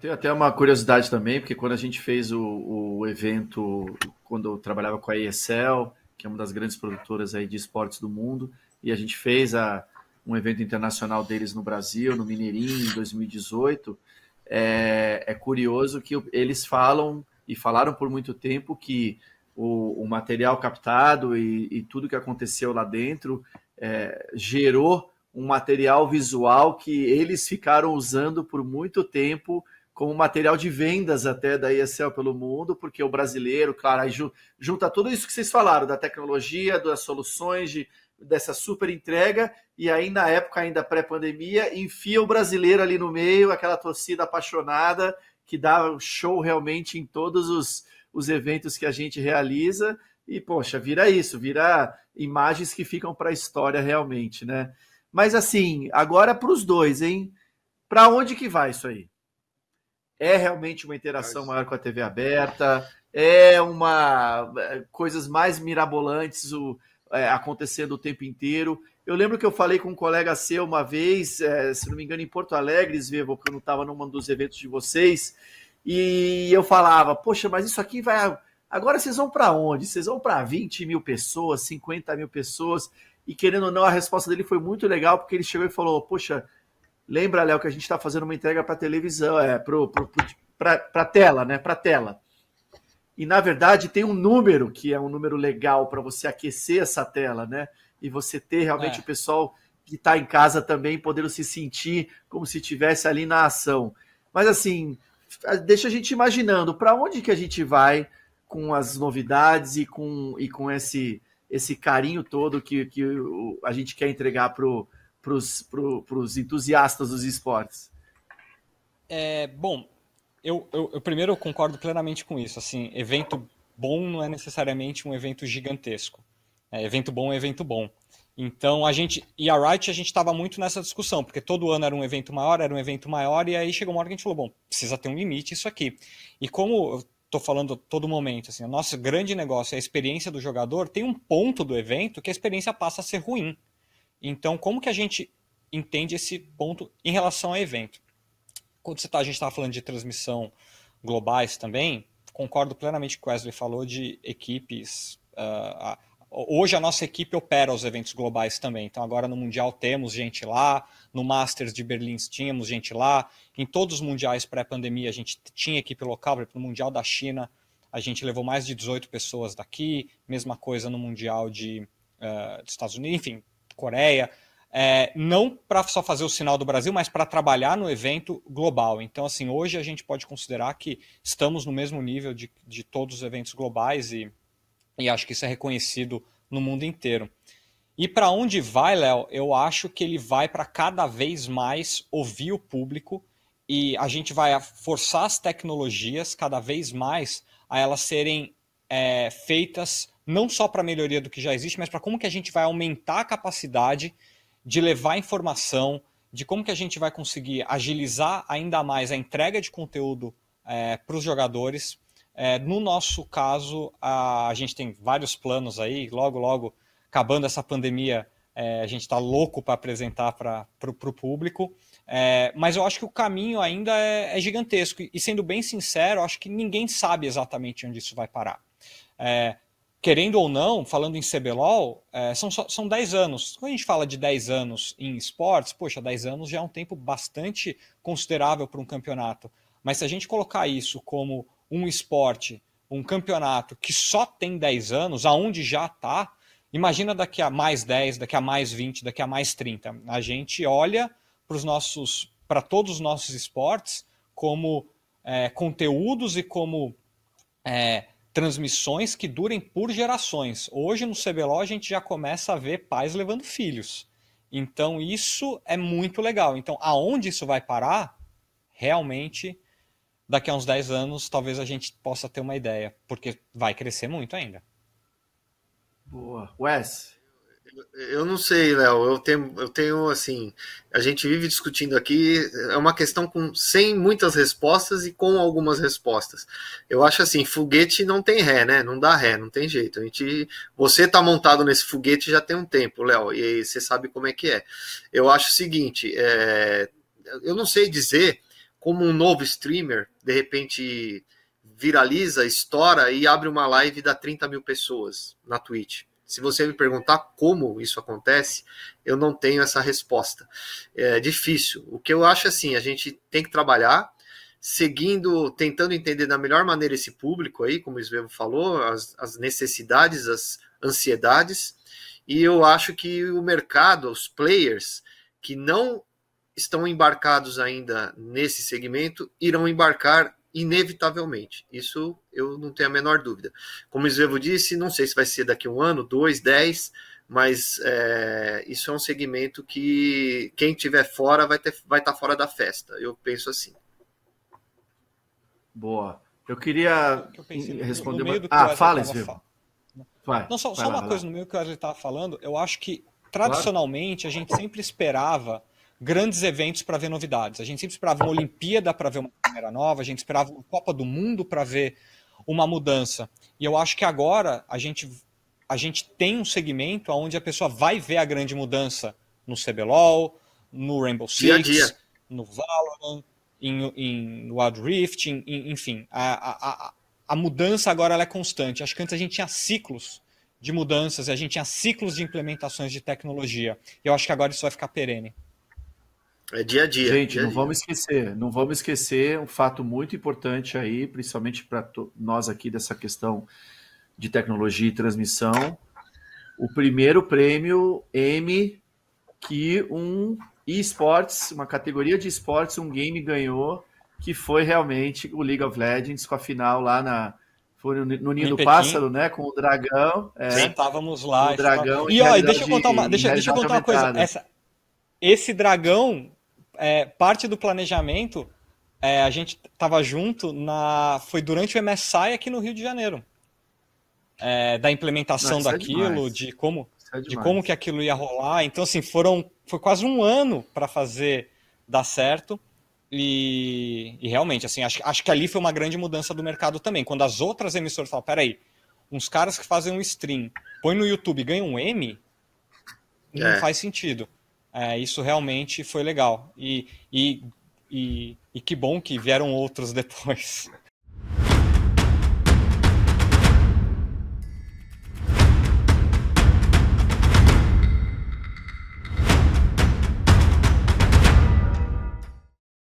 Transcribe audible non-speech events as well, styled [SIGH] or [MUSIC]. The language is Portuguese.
Tem até uma curiosidade também, porque quando a gente fez o, o evento, quando eu trabalhava com a ESL, que é uma das grandes produtoras aí de esportes do mundo, e a gente fez a, um evento internacional deles no Brasil, no Mineirinho, em 2018, é, é curioso que eles falam e falaram por muito tempo que o, o material captado e, e, tudo que aconteceu lá dentro é, gerou um material visual que eles ficaram usando por muito tempo como material de vendas até da ESL pelo mundo, porque o brasileiro, claro, aí junta tudo isso que vocês falaram, da tecnologia, das soluções, de, dessa super entrega, e aí na época ainda pré-pandemia, enfia o brasileiro ali no meio, aquela torcida apaixonada, que dá show realmente em todos os, os eventos que a gente realiza, e poxa, vira isso, vira imagens que ficam para a história realmente, né? Mas assim, agora para os dois, hein? Para onde que vai isso aí? é realmente uma interação maior com a TV aberta, é uma é, coisas mais mirabolantes o, é, acontecendo o tempo inteiro. Eu lembro que eu falei com um colega seu uma vez, é, se não me engano, em Porto Alegre, Svevo, não estava num dos eventos de vocês, e eu falava, poxa, mas isso aqui vai. Agora vocês vão para onde? Vocês vão para 20 mil pessoas, 50 mil pessoas. E querendo ou não, a resposta dele foi muito legal, porque ele chegou e falou: Poxa, Lembra, Léo, que a gente está fazendo uma entrega para televisão, é, para tela, né? Para tela. E na verdade tem um número que é um número legal para você aquecer essa tela, né? E você ter realmente é. o pessoal que está em casa também podendo se sentir como se tivesse ali na ação. Mas assim, deixa a gente imaginando para onde que a gente vai com as novidades e com, e com esse, esse carinho todo que, que a gente quer entregar para o para os entusiastas dos esportes? É, bom, eu, eu, eu primeiro eu concordo plenamente com isso. Assim, evento bom não é necessariamente um evento gigantesco. É, evento bom é evento bom. Então a gente e a Wright a gente estava muito nessa discussão porque todo ano era um evento maior, era um evento maior e aí chegou uma hora que a gente falou bom precisa ter um limite isso aqui. E como eu falando todo momento assim, o nosso grande negócio é a experiência do jogador. Tem um ponto do evento que a experiência passa a ser ruim então, como que a gente entende esse ponto em relação a evento? Quando tá, a gente estava falando de transmissão globais também, concordo plenamente com o Wesley falou de equipes. Uh, a, hoje a nossa equipe opera os eventos globais também. Então, agora no Mundial temos gente lá, no Masters de Berlim tínhamos gente lá, em todos os mundiais pré-pandemia a gente tinha equipe local, por exemplo, no Mundial da China a gente levou mais de 18 pessoas daqui, mesma coisa no Mundial de, uh, dos Estados Unidos, enfim, Coreia, é, não para só fazer o sinal do Brasil, mas para trabalhar no evento global. Então, assim, hoje a gente pode considerar que estamos no mesmo nível de, de todos os eventos globais e, e acho que isso é reconhecido no mundo inteiro. E para onde vai, Léo? Eu acho que ele vai para cada vez mais ouvir o público e a gente vai forçar as tecnologias cada vez mais a elas serem é, feitas não só para a melhoria do que já existe, mas para como que a gente vai aumentar a capacidade de levar informação, de como que a gente vai conseguir agilizar ainda mais a entrega de conteúdo é, para os jogadores. É, no nosso caso, a, a, gente tem vários planos aí, logo, logo, acabando essa pandemia, é, a gente está louco para apresentar para o público. É, mas eu acho que o caminho ainda é, é, gigantesco. E sendo bem sincero, acho que ninguém sabe exatamente onde isso vai parar. É, querendo ou não, falando em CBLOL, é, são, são 10 anos. Quando a gente fala de 10 anos em esportes, poxa, 10 anos já é um tempo bastante considerável para um campeonato. Mas se a gente colocar isso como um esporte, um campeonato que só tem 10 anos, aonde já está, imagina daqui a mais 10, daqui a mais 20, daqui a mais 30. A gente olha para os nossos, para todos os nossos esportes como é, conteúdos e como é, transmissões que durem por gerações. Hoje no CBLOL a gente já começa a ver pais levando filhos. Então isso é muito legal. Então aonde isso vai parar? Realmente daqui a uns 10 anos talvez a gente possa ter uma ideia, porque vai crescer muito ainda. Boa. Wes, eu não sei, Léo. Eu tenho, eu tenho assim, a gente vive discutindo aqui. É uma questão com sem muitas respostas e com algumas respostas. Eu acho assim, foguete não tem ré, né? Não dá ré, não tem jeito. A gente, você tá montado nesse foguete já tem um tempo, Léo, e você sabe como é que é. Eu acho o seguinte, é, eu não sei dizer como um novo streamer de repente viraliza, estoura e abre uma live e dá 30 mil pessoas na Twitch se você me perguntar como isso acontece, eu não tenho essa resposta. É difícil. O que eu acho é assim, a gente tem que trabalhar seguindo, tentando entender da melhor maneira esse público aí, como o Svevo falou, as, as necessidades, as ansiedades. E eu acho que o mercado, os players que não estão embarcados ainda nesse segmento, irão embarcar inevitavelmente. Isso eu não tenho a menor dúvida. Como o Isvevo disse, não sei se vai ser daqui um ano, dois, dez, mas é, isso é um segmento que quem tiver fora vai estar vai tá fora da festa. Eu penso assim. Boa. Eu queria eu pensei, responder. No, no ah, fala, Isvevo. Vai, não, só, vai só lá, uma coisa lá. no meio que o gente estava falando, eu acho que tradicionalmente a gente sempre esperava grandes eventos para ver novidades. A gente sempre esperava uma Olimpíada para ver uma câmera nova, a gente esperava uma Copa do Mundo para ver uma mudança. E eu acho que agora a gente, a gente tem um segmento onde a pessoa vai ver a grande mudança no CBLOL, no Rainbow Six, dia. no Valorant, em, em Wild Rift, em, em, enfim. A, a, a mudança agora é constante. Acho que antes a gente tinha ciclos de mudanças, a gente tinha ciclos de implementações de tecnologia. Eu acho que agora isso vai ficar perene. É dia a dia. Gente, dia não dia. vamos esquecer, não vamos esquecer um fato muito importante aí, principalmente para nós aqui dessa questão de tecnologia e transmissão. O primeiro prêmio M que um esportes, uma categoria de esportes, um game ganhou, que foi realmente o League of Legends com a final lá na foi no, no ninho do pássaro, né? Com o dragão. É, estávamos lá. O dragão. E, ó, deixa eu contar uma, deixa, deixa eu contar uma coisa. Essa, esse dragão é, parte do planejamento, é, a gente estava junto na, foi durante o MSI aqui no Rio de Janeiro, é, da implementação Nossa, é daquilo, de como, é de como que aquilo ia rolar. Então assim foram, foi quase um ano para fazer dar certo. E, e, realmente, assim, acho, acho que ali foi uma grande mudança do mercado também. Quando as outras emissoras falam, peraí, uns caras que fazem um stream, põe no YouTube ganham um M, não é. faz sentido. É, isso realmente foi legal. E, e, e, e que bom que vieram outros [LAUGHS] depois.